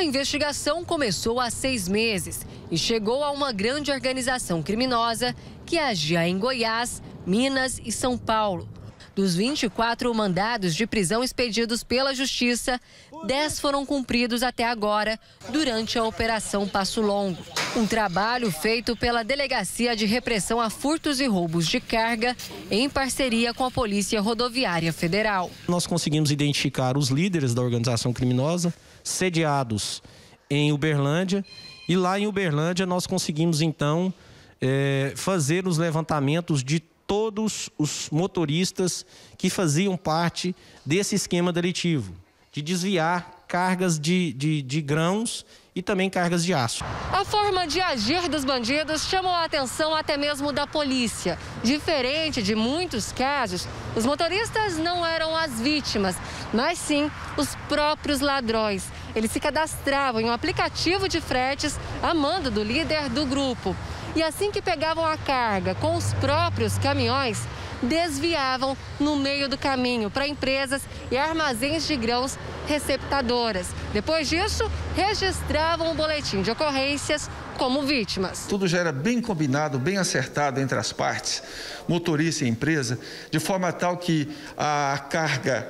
A investigação começou há seis meses e chegou a uma grande organização criminosa que agia em Goiás, Minas e São Paulo. Dos 24 mandados de prisão expedidos pela Justiça, 10 foram cumpridos até agora durante a Operação Passo Longo. Um trabalho feito pela Delegacia de Repressão a Furtos e Roubos de Carga, em parceria com a Polícia Rodoviária Federal. Nós conseguimos identificar os líderes da organização criminosa, sediados em Uberlândia. E lá em Uberlândia nós conseguimos então é, fazer os levantamentos de todos os motoristas que faziam parte desse esquema delitivo, de desviar cargas de, de, de grãos e também cargas de aço. A forma de agir dos bandidos chamou a atenção até mesmo da polícia. Diferente de muitos casos, os motoristas não eram as vítimas, mas sim os próprios ladrões. Eles se cadastravam em um aplicativo de fretes a mando do líder do grupo. E assim que pegavam a carga com os próprios caminhões, desviavam no meio do caminho para empresas e armazéns de grãos receptadoras. Depois disso, registravam o boletim de ocorrências como vítimas. Tudo já era bem combinado, bem acertado entre as partes, motorista e empresa, de forma tal que a carga,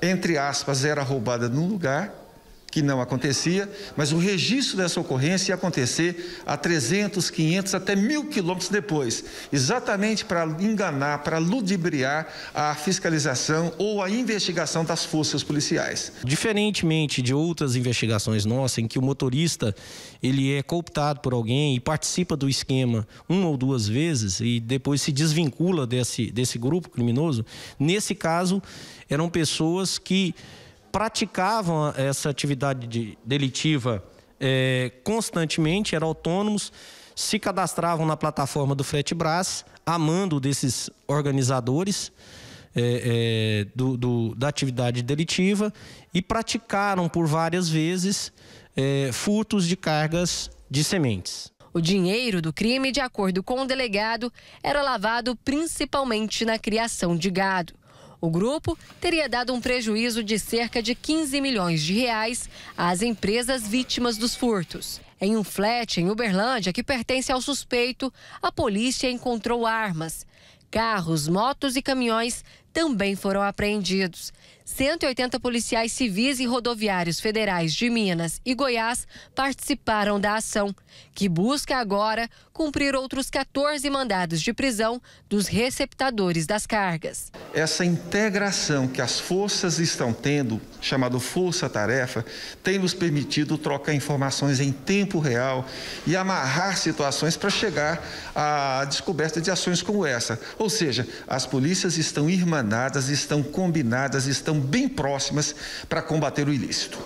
entre aspas, era roubada num lugar que não acontecia, mas o registro dessa ocorrência ia acontecer a 300, 500, até mil quilômetros depois, exatamente para enganar, para ludibriar a fiscalização ou a investigação das forças policiais. Diferentemente de outras investigações nossas, em que o motorista ele é cooptado por alguém e participa do esquema uma ou duas vezes e depois se desvincula desse, desse grupo criminoso, nesse caso eram pessoas que praticavam essa atividade de, delitiva é, constantemente, eram autônomos, se cadastravam na plataforma do Fretbras, amando desses organizadores é, é, do, do, da atividade delitiva e praticaram por várias vezes é, furtos de cargas de sementes. O dinheiro do crime, de acordo com o delegado, era lavado principalmente na criação de gado. O grupo teria dado um prejuízo de cerca de 15 milhões de reais às empresas vítimas dos furtos. Em um flat em Uberlândia, que pertence ao suspeito, a polícia encontrou armas. Carros, motos e caminhões também foram apreendidos. 180 policiais civis e rodoviários federais de Minas e Goiás participaram da ação, que busca agora cumprir outros 14 mandados de prisão dos receptadores das cargas. Essa integração que as forças estão tendo, chamado força-tarefa, tem nos permitido trocar informações em tempo real e amarrar situações para chegar à descoberta de ações como essa. Ou seja, as polícias estão irmanadas coordenadas, estão combinadas, estão bem próximas para combater o ilícito.